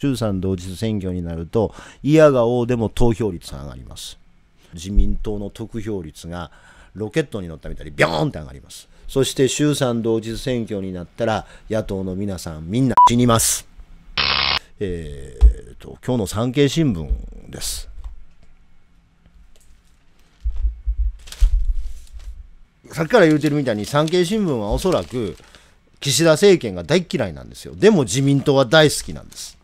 衆参同日選挙になると、いやがおうでも投票率が上がります。自民党の得票率がロケットに乗ったみたいにビョーンって上がります。そして衆参同日選挙になったら、野党の皆さんみんな死にます。えー、っと、今日の産経新聞です。さっきから言うてるみたいに産経新聞はおそらく岸田政権が大嫌いなんですよ。でも自民党は大好きなんです。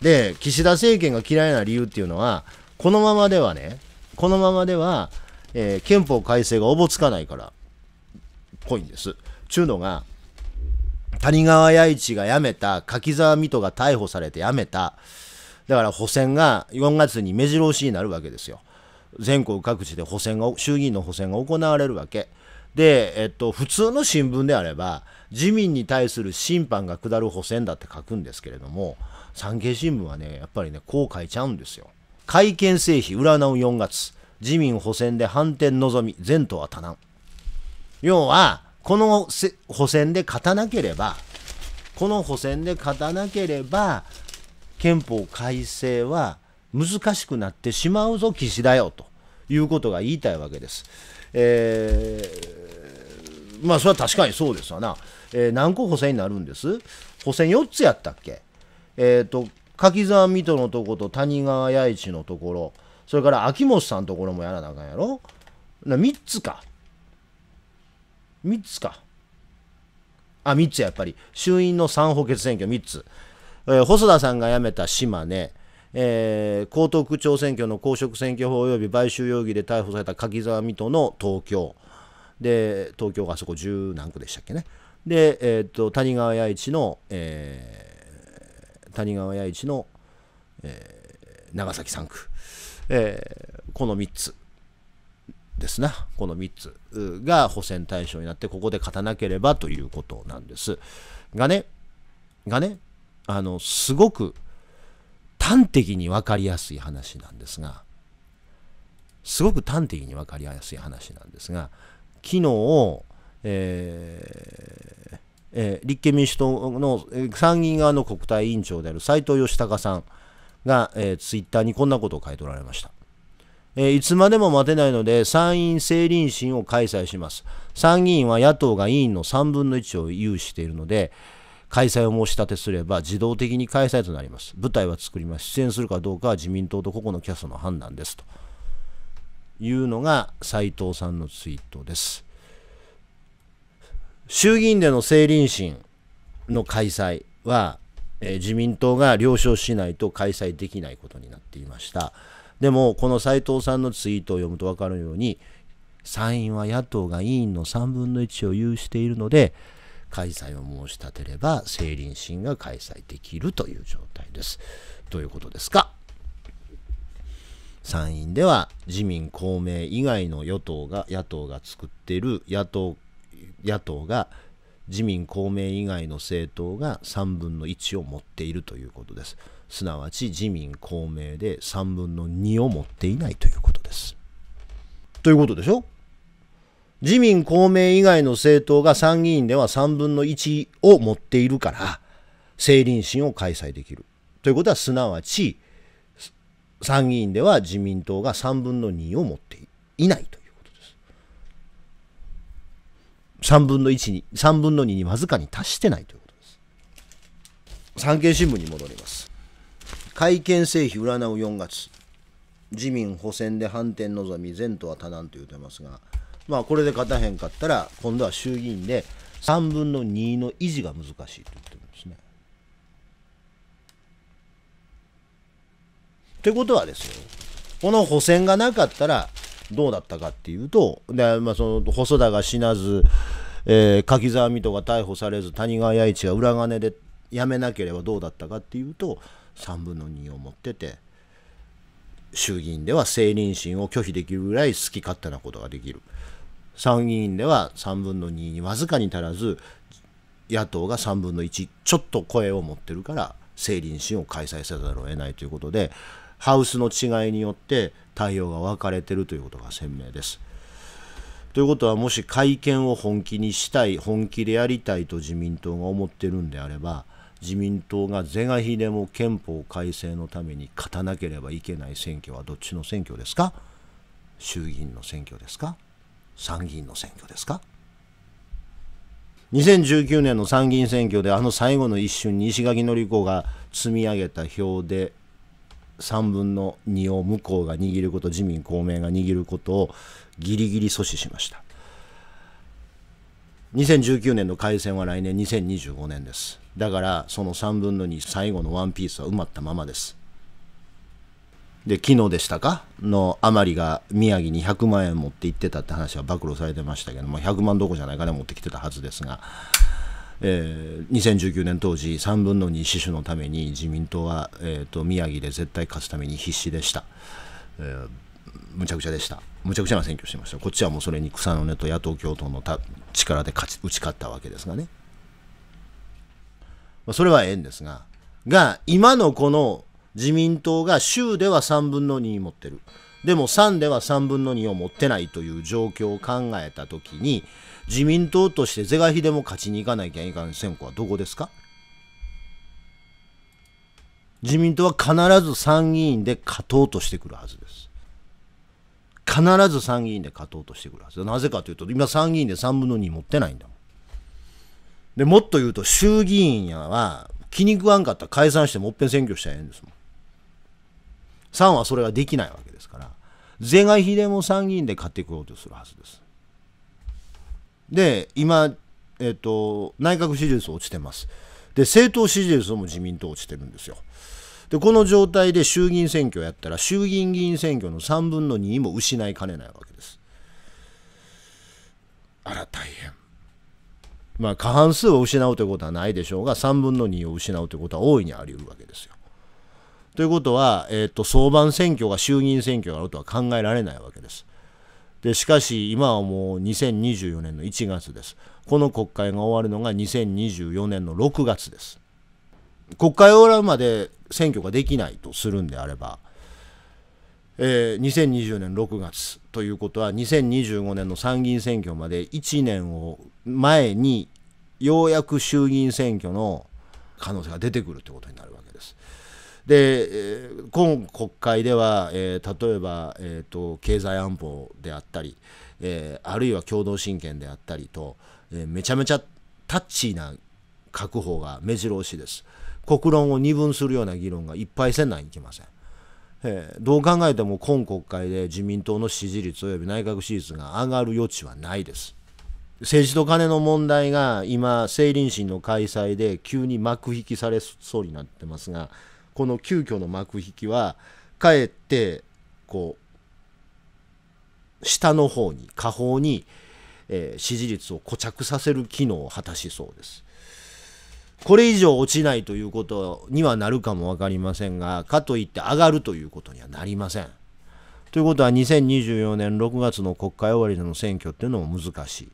で、岸田政権が嫌いな理由っていうのは、このままではね、このままでは、えー、憲法改正がおぼつかないから、ぽいんです。ちゅうのが、谷川弥一が辞めた、柿沢水戸が逮捕されて辞めた、だから補選が4月に目白押しになるわけですよ。全国各地で補選が、衆議院の補選が行われるわけ。で、えっと、普通の新聞であれば、自民に対する審判が下る補選だって書くんですけれども、産経新聞はね、やっぱりね、こう書いちゃうんですよ。会見成否占う4月、自民補選で反転望み、前途は多難。要は、この補選で勝たなければ、この補選で勝たなければ、憲法改正は難しくなってしまうぞ、岸だよ、ということが言いたいわけです。えー、まあ、それは確かにそうですわな。えー、何個補選になるんです補選4つやったっけえっ、ー、と、柿沢水戸のとこと谷川弥一のところ、それから秋元さんのところもやらなあかんやろな ?3 つか。3つか。あ、3つやっぱり。衆院の3補欠選挙3つ。えー、細田さんが辞めた島根、えー、江東区長選挙の公職選挙法及び買収容疑で逮捕された柿沢水戸の東京。で、東京があそこ十何区でしたっけね。で、えーと、谷川弥一の、えー谷川弥一の、えー、長崎3区、えー、この3つですな、この3つが補選対象になって、ここで勝たなければということなんです。がね、がね、あの、すごく端的に分かりやすい話なんですが、すごく端的に分かりやすい話なんですが、昨日、えー、えー、立憲民主党の参議院側の国対委員長である斉藤義孝さんが、えー、ツイッターにこんなことを書いておられました。えいつまでも待てないので参院政倫審を開催します。参議院は野党が委員の3分の1を有しているので、開催を申し立てすれば自動的に開催となります。舞台は作ります。出演するかどうかは自民党と個々のキャストの判断です。というのが斉藤さんのツイートです。衆議院での政倫審の開催は、えー、自民党が了承しないと開催できないことになっていましたでもこの斉藤さんのツイートを読むと分かるように参院は野党が委員の3分の1を有しているので開催を申し立てれば政倫審が開催できるという状態ですどういうことですか参院では自民公明以外の与党が野党が作っている野党野党が自民公明以外の政党が3分の1を持っているということですすなわち自民公明で3分の2を持っていないということですということでしょ自民公明以外の政党が参議院では3分の1を持っているから政倫審を開催できるということはすなわち参議院では自民党が3分の2を持っていないと3分の1に、3分の2にわずかに達してないということです。産経新聞に戻ります。会見成否占う4月。自民補選で反転望み、前途は多難と言うてますが、まあこれで勝たへんかったら、今度は衆議院で3分の2の維持が難しいと言ってるんですね。ということはですよ、この補選がなかったら、どうだったかっていうと、でまあ、その細田が死なず、えー、柿沢水戸が逮捕されず谷川弥一が裏金で辞めなければどうだったかっていうと3分の2を持ってて衆議院では政倫審を拒否できるぐらい好き勝手なことができる参議院では3分の2にわずかに足らず野党が3分の1ちょっと声を持ってるから政倫審を開催せざるを得ないということでハウスの違いによって対応が分かれてるということが鮮明です。ということはもし改憲を本気にしたい本気でやりたいと自民党が思ってるんであれば自民党が是が非でも憲法改正のために勝たなければいけない選挙はどっちの選挙ですか衆議院の選挙ですか参議院の選挙ですか2019年の参議院選挙であの最後の一瞬に石垣紀子が積み上げた票で3分の2を向こうが握ること自民公明が握ることをギリギリ阻止しました2019年の改選は来年2025年ですだからその3分の2最後のワンピースは埋まったままですで昨日でしたかの余りが宮城に100万円持って行ってたって話は暴露されてましたけども100万どこじゃない金持ってきてたはずですがえー、2019年当時3分の2死守のために自民党は、えーと、宮城で絶対勝つために必死でした、えー、むちゃくちゃでしたむちゃくちゃな選挙してましたこっちはもうそれに草の根と野党共闘の力で勝ち打ち勝ったわけですがね、まあ、それはええんですがが今のこの自民党が州では3分の2持ってる。でも3では3分の2を持ってないという状況を考えたときに自民党として是が非でも勝ちに行かなきゃいかん選挙はどこですか自民党は必ず参議院で勝とうとしてくるはずです。必ず参議院で勝とうとしてくるはずなぜかというと、今参議院で3分の2持ってないんだもん。で、もっと言うと、衆議院やは気に食わんかったら解散してもっぺん選挙したらええんですもん。3はそれができないわけですから。是が非でも参議院で買ってくようとするはずです。で、今、えっと、内閣支持率落ちてます。で、政党支持率も自民党落ちてるんですよ。で、この状態で衆議院選挙やったら、衆議院議員選挙の3分の2も失いかねないわけです。あら、大変。まあ、過半数を失うということはないでしょうが、3分の2を失うということは大いにあり得るわけですよ。ということは、えーと、と総番選挙が衆議院選挙があるとは考えられないわけです。でしかし今はもう2024年の1月です。この国会が終わるのが2024年の6月です。国会終わるまで選挙ができないとするんであれば、えー、2020年6月ということは2025年の参議院選挙まで1年を前にようやく衆議院選挙の可能性が出てくるということになるで今国会では、えー、例えば、えーと、経済安保であったり、えー、あるいは共同親権であったりと、えー、めちゃめちゃタッチーな確保が目白押しです。国論を二分するような議論がいっぱいせんないきません。えー、どう考えても今国会で自民党の支持率及び内閣支持率が上がる余地はないです。政治と金の問題が今、政倫審の開催で急に幕引きされそうになってますが、この急遽の幕引きは、かえって、こう、下の方に、下方に、えー、支持率を固着させる機能を果たしそうです。これ以上落ちないということにはなるかも分かりませんが、かといって上がるということにはなりません。ということは2024年6月の国会終わりでの選挙っていうのも難しい。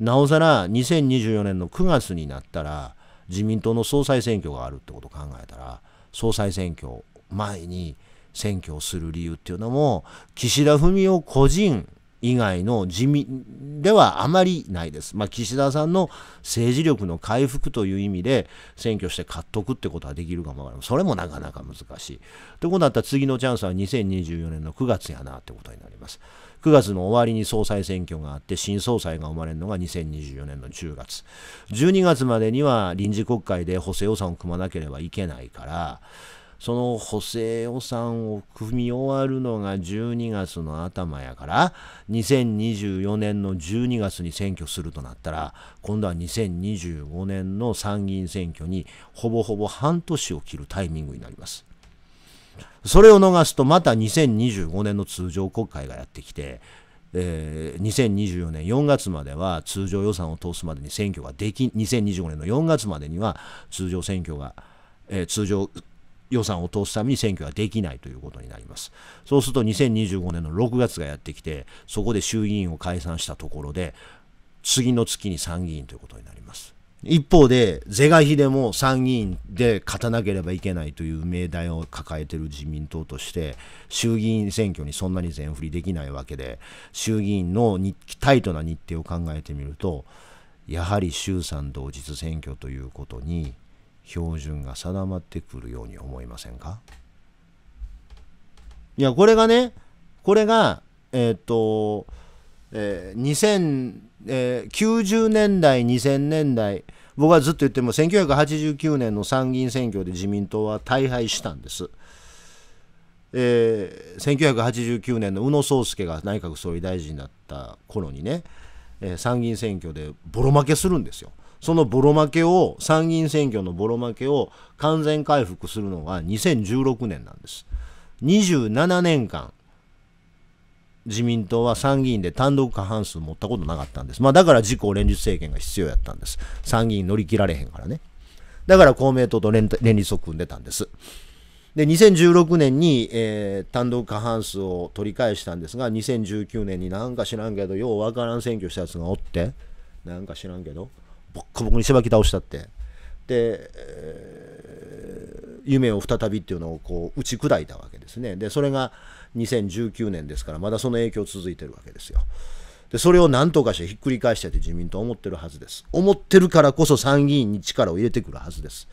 なおさら2024年の9月になったら自民党の総裁選挙があるってことを考えたら総裁選挙前に選挙をする理由っていうのも、岸田文雄個人以外の地味ではあまりないです。まあ、岸田さんの政治力の回復という意味で、選挙して勝っとくってことはできるかもわからそれもなかなか難しい。ということだったら次のチャンスは2024年の9月やなってことになります。9月の終わりに総裁選挙があって、新総裁が生まれるのが2024年の10月。12月までには臨時国会で補正予算を組まなければいけないから、その補正予算を組み終わるのが12月の頭やから、2024年の12月に選挙するとなったら、今度は2025年の参議院選挙にほぼほぼ半年を切るタイミングになります。それを逃すとまた2025年の通常国会がやってきて、えー、2024年4月までは通常予算を通すまでに選挙ができ2025年の4月までには通常選挙が、えー、通常予算を通すために選挙ができないということになりますそうすると2025年の6月がやってきてそこで衆議院を解散したところで次の月に参議院ということになります一方で、是が非でも参議院で勝たなければいけないという命題を抱えている自民党として、衆議院選挙にそんなに全振りできないわけで、衆議院のタイトな日程を考えてみると、やはり衆参同日選挙ということに標準が定まってくるように思いませんかいや、これがね、これが、えっ、と、えー、えー、90年代、2000年代、僕はずっと言っても、1989年の参議院選挙で自民党は大敗したんです。えー、1989年の宇野宗介が内閣総理大臣だった頃にね、えー、参議院選挙でボロ負けするんですよ。そのボロ負けを、参議院選挙のボロ負けを完全回復するのが2016年なんです。27年間、自民党は参議院で単独過半数持ったことなかったんです。まあ、だから自公連立政権が必要やったんです。参議院乗り切られへんからね。だから公明党と連立を組んでたんです。で、2016年に、えー、単独過半数を取り返したんですが、2019年になんか知らんけど、ようわからん選挙したやつがおって、なんか知らんけど、ボッコボコにしばき倒したって。で、えー、夢を再びっていうのをこう打ち砕いたわけですね。で、それが、2019年ですから、まだその影響続いてるわけですよ。で、それを何とかしてひっくり返したいって自民党思ってるはずです。思ってるからこそ参議院に力を入れてくるはずです。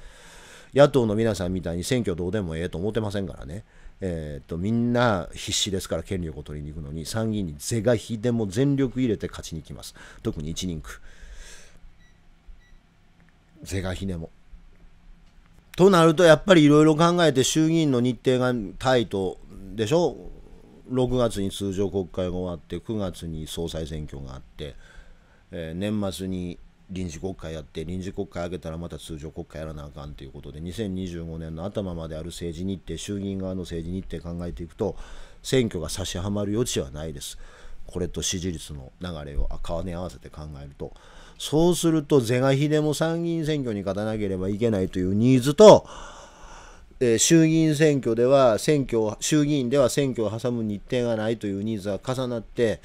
野党の皆さんみたいに選挙どうでもええと思ってませんからね。えー、っと、みんな必死ですから権力を取りに行くのに、参議院に是が非でも全力入れて勝ちに行きます。特に一人区。是が非でも。となると、やっぱりいろいろ考えて衆議院の日程がタイとでしょ6月に通常国会が終わって9月に総裁選挙があって、えー、年末に臨時国会やって臨時国会あげたらまた通常国会やらなあかんということで2025年の頭まである政治日程衆議院側の政治日程考えていくと選挙が差しはまる余地はないですこれと支持率の流れを顔に合わせて考えるとそうすると是が非でも参議院選挙に勝たなければいけないというニーズとえー、衆議院選挙では選挙衆議院では選挙を挟む日程がないというニーズが重なって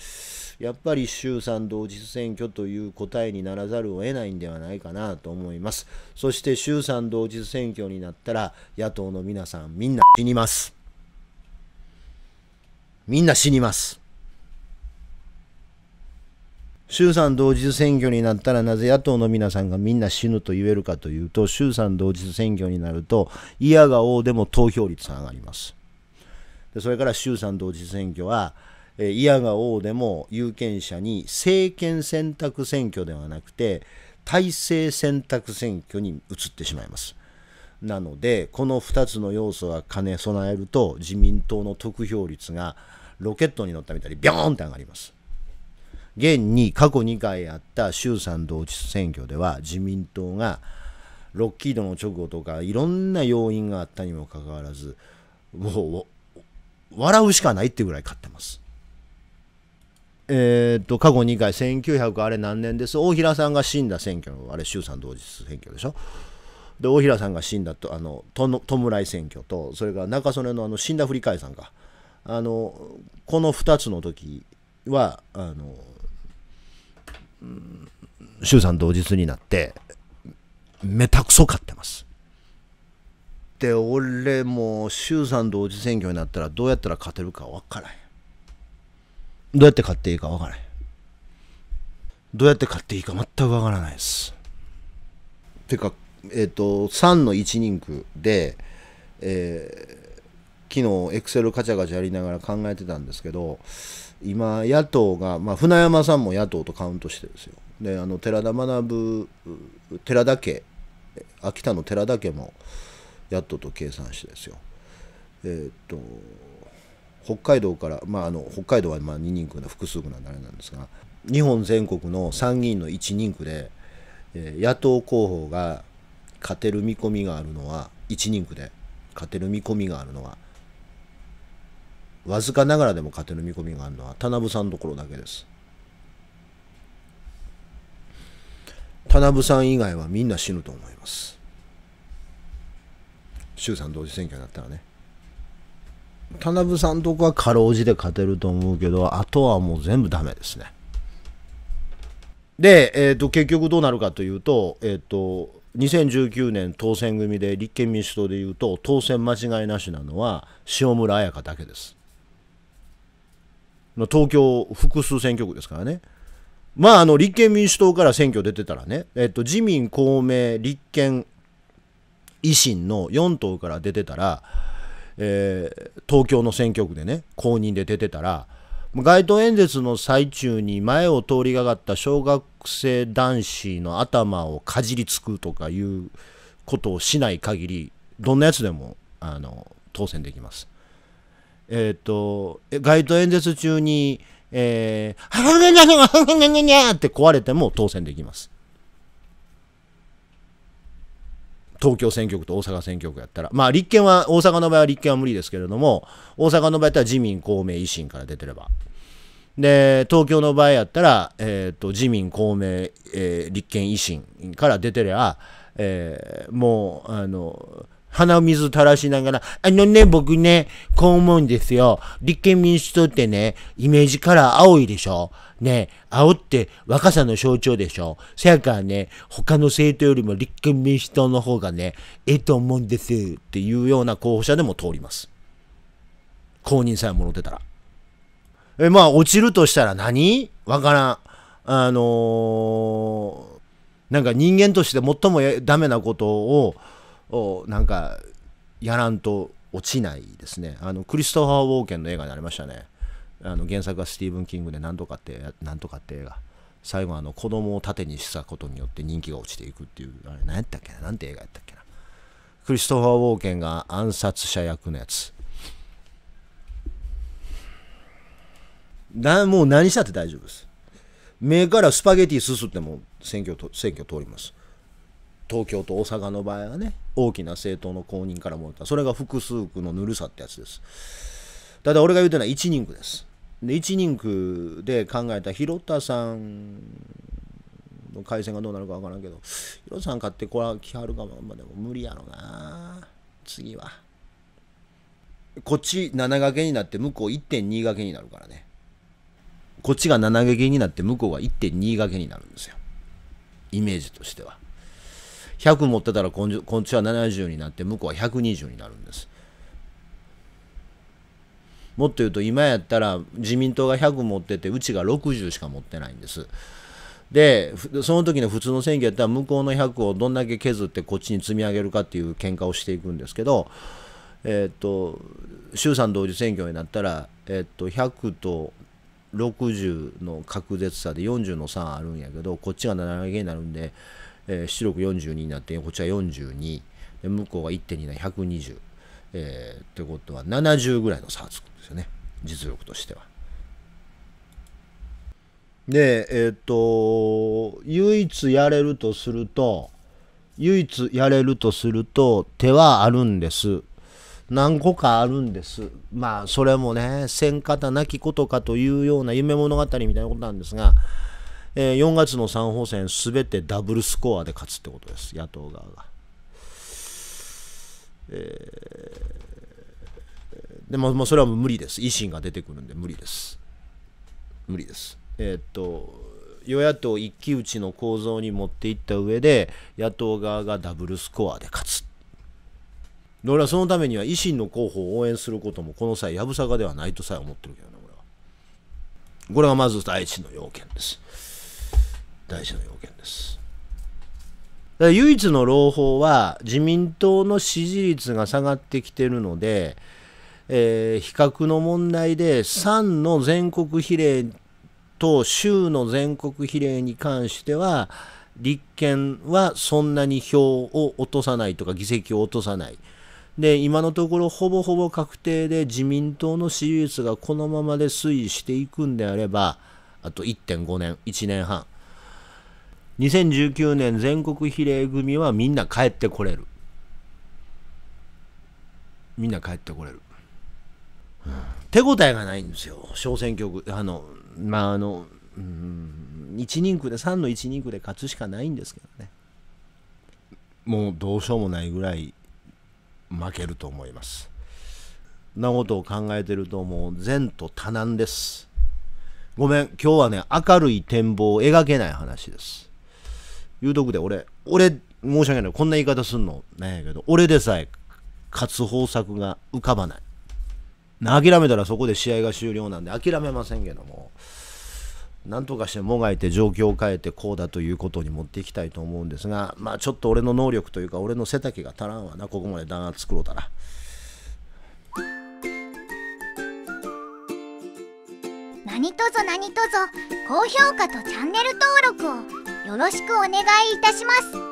やっぱり衆参同日選挙という答えにならざるを得ないんではないかなと思いますそして衆参同日選挙になったら野党の皆さんみんな死にますみんな死にます衆参同日選挙になったらなぜ野党の皆さんがみんな死ぬと言えるかというと衆参同日選挙になると嫌が応でも投票率が上がりますでそれから衆参同日選挙は嫌が応でも有権者に政権選択選挙ではなくて体制選択選挙に移ってしまいますなのでこの2つの要素が兼ね備えると自民党の得票率がロケットに乗ったみたいにビョーンって上がります現に過去2回あった衆参同日選挙では自民党がロッキードの直後とかいろんな要因があったにもかかわらずもう笑うしかないってぐらい勝ってます。えーと、と過去2回1900あれ何年です大平さんが死んだ選挙のあれ衆参同日選挙でしょで大平さんが死んだとあの弔い選挙とそれから中曽根のあの死んだ振り返さんかあのこの2つの時はあの衆参同日になって、めたくそ勝ってます。で、俺も衆参同時選挙になったらどうやったら勝てるか分からへん。どうやって買っていいか分からへん。どうやって買っていいか全く分からないです。てか、えっ、ー、と、3の1人区で、えー、昨日エクセルカチャカチャやりながら考えてたんですけど、今野党が、まあ、船山さんも野党とカウントしてですよであの寺田学寺田家秋田の寺田家も野党と計算してですよえー、っと北海道から、まあ、あの北海道はまあ2人区の複数区なんあれなんですが日本全国の参議院の1人区で、えー、野党候補が勝てる見込みがあるのは1人区で勝てる見込みがあるのはわずかながらでも勝てる見込みがあるのは田辺さんどころだけです。田辺さん以外はみんな死ぬと思います。衆参同時選挙になったらね。田辺さんとかはかろうじて勝てると思うけど、あとはもう全部ダメですね。で、えーと、結局どうなるかというと、えーと、と2019年当選組で立憲民主党でいうと当選間違いなしなのは塩村彩香だけです。の東京複数選挙区ですからね。まあ、あの立憲民主党から選挙出てたらね、えっと、自民、公明、立憲、維新の4党から出てたら、えー、東京の選挙区でね、公認で出てたら、街頭演説の最中に前を通りがかった小学生男子の頭をかじりつくとかいうことをしない限り、どんなやつでもあの当選できます。えっ、ー、と、街頭演説中に、えー、ははははははにゃって壊れても当選できます。東京選挙区と大阪選挙区やったら、まあ立憲は、大阪の場合は立憲は無理ですけれども、大阪の場合やったら自民、公明、維新から出てれば。で、東京の場合やったら、えっ、ー、と、自民、公明、えー、立憲、維新から出てりゃ、えー、もう、あの、鼻水垂らしながら、あのね、僕ね、こう思うんですよ。立憲民主党ってね、イメージカラー青いでしょね、青って若さの象徴でしょせやからね、他の政党よりも立憲民主党の方がね、ええと思うんですっていうような候補者でも通ります。公認さえもろてたら。え、まあ、落ちるとしたら何わからん。あのー、なんか人間として最もダメなことを、をなんかやらんと落ちないですねあのクリストファー・ウォーケンの映画になりましたねあの原作はスティーブン・キングで何とかって何とかって映画最後あの子供を盾にしたことによって人気が落ちていくっていうあれ何やったっけな何て映画やったっけなクリストファー・ウォーケンが暗殺者役のやつなもう何したって大丈夫です目からスパゲティすすっても選挙と選挙通ります東京と大阪の場合はね大きな政党の公認からもらったそれが複数区のぬるさってやつですただ俺が言うてるのは1人区ですで1人区で考えた広田さんの回線がどうなるか分からんけど広田さん買ってこら来はるかも、まあ、でも無理やろな次はこっち7掛けになって向こう1.2掛けになるからねこっちが7掛けになって向こうが1.2掛けになるんですよイメージとしては。100持ってたらこっちは70になって向こうは120になるんです。もっと言うと今やったら自民党が100持っててうちが60しか持ってないんです。でその時の普通の選挙やったら向こうの100をどんだけ削ってこっちに積み上げるかっていう喧嘩をしていくんですけど、えっ、と衆参同時選挙になったら、えっ、と100と60の確絶差で40の3あるんやけどこっちが7上げになるんで。えー、出力42になって、こっちは42、で向こうが1.2な120、えー、ってことは70ぐらいの差がつくんですよね、実力としては。で、えっ、と、唯一やれるとすると、唯一やれるとすると、手はあるんです。何個かあるんです。まあ、それもね、せ方なきことかというような夢物語みたいなことなんですが、えー、4月の3補選すべてダブルスコアで勝つってことです、野党側が。えー、でも、まあ、それは無理です、維新が出てくるんで無理です。無理です。えー、っと与野党一騎打ちの構造に持っていった上で野党側がダブルスコアで勝つ。俺はそのためには維新の候補を応援することもこの際やぶさかではないとさえ思ってるけどね俺はこれがまず第一の要件です大事な要件です。唯一の朗報は自民党の支持率が下がってきてるので、えー、比較の問題で3の全国比例と州の全国比例に関しては立憲はそんなに票を落とさないとか議席を落とさない。で今のところほぼほぼ確定で自民党の支持率がこのままで推移していくんであればあと1.5年1年半2019年全国比例組はみんな帰ってこれるみんな帰ってこれる、うん、手応えがないんですよ小選挙区あのまああの、うん、1人区で3の1人区で勝つしかないんですけどねもうどうしようもないぐらい負けると思いますなことを考えてるともう善と多難ですごめん今日はね明るい展望を描けない話です言うとくで、俺、俺、申し訳ない。こんな言い方すんの、なんやけど、俺でさえ、勝つ方策が浮かばない。諦めたらそこで試合が終了なんで、諦めませんけども、なんとかしてもがいて状況を変えてこうだということに持っていきたいと思うんですが、まあちょっと俺の能力というか、俺の背丈が足らんわな、ここまで弾圧作ろうたら。何とぞ何とぞ高評価とチャンネル登録をよろしくお願いいたします